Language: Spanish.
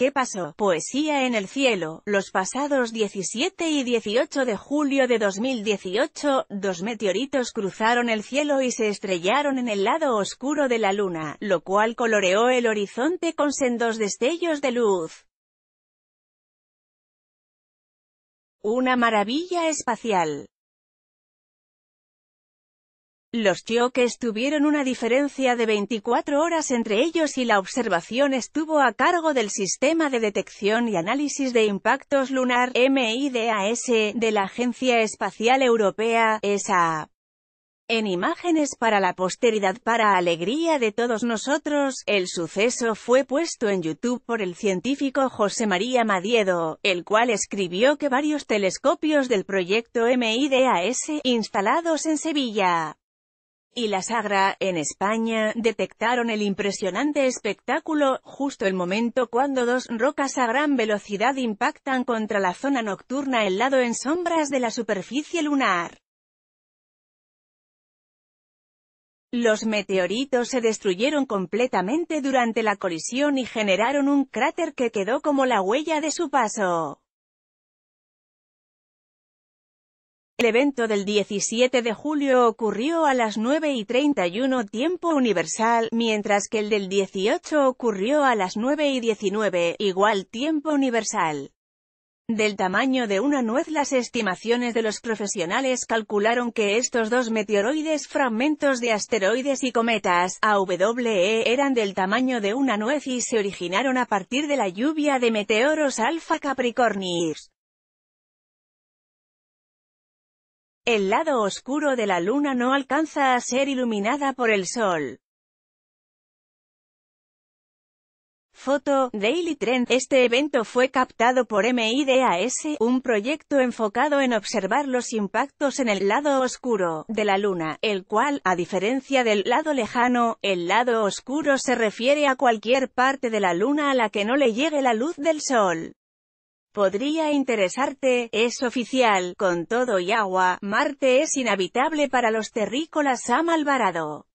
¿Qué pasó? Poesía en el cielo, los pasados 17 y 18 de julio de 2018, dos meteoritos cruzaron el cielo y se estrellaron en el lado oscuro de la luna, lo cual coloreó el horizonte con sendos destellos de luz. Una maravilla espacial. Los choques tuvieron una diferencia de 24 horas entre ellos y la observación estuvo a cargo del Sistema de Detección y Análisis de Impactos Lunar MIDAS de la Agencia Espacial Europea, ESA. En imágenes para la posteridad para alegría de todos nosotros, el suceso fue puesto en YouTube por el científico José María Madiedo, el cual escribió que varios telescopios del proyecto MIDAS, instalados en Sevilla, y la Sagra, en España, detectaron el impresionante espectáculo, justo el momento cuando dos rocas a gran velocidad impactan contra la zona nocturna el lado en sombras de la superficie lunar. Los meteoritos se destruyeron completamente durante la colisión y generaron un cráter que quedó como la huella de su paso. El evento del 17 de julio ocurrió a las 9 y 31 tiempo universal, mientras que el del 18 ocurrió a las 9 y 19, igual tiempo universal. Del tamaño de una nuez las estimaciones de los profesionales calcularon que estos dos meteoroides fragmentos de asteroides y cometas, AWE, eran del tamaño de una nuez y se originaron a partir de la lluvia de meteoros alfa capricornis. El lado oscuro de la luna no alcanza a ser iluminada por el sol. Foto, Daily Trend. Este evento fue captado por MIDAS, un proyecto enfocado en observar los impactos en el lado oscuro de la Luna, el cual, a diferencia del lado lejano, el lado oscuro se refiere a cualquier parte de la Luna a la que no le llegue la luz del Sol. Podría interesarte, es oficial, con todo y agua, Marte es inhabitable para los terrícolas Sam malvarado.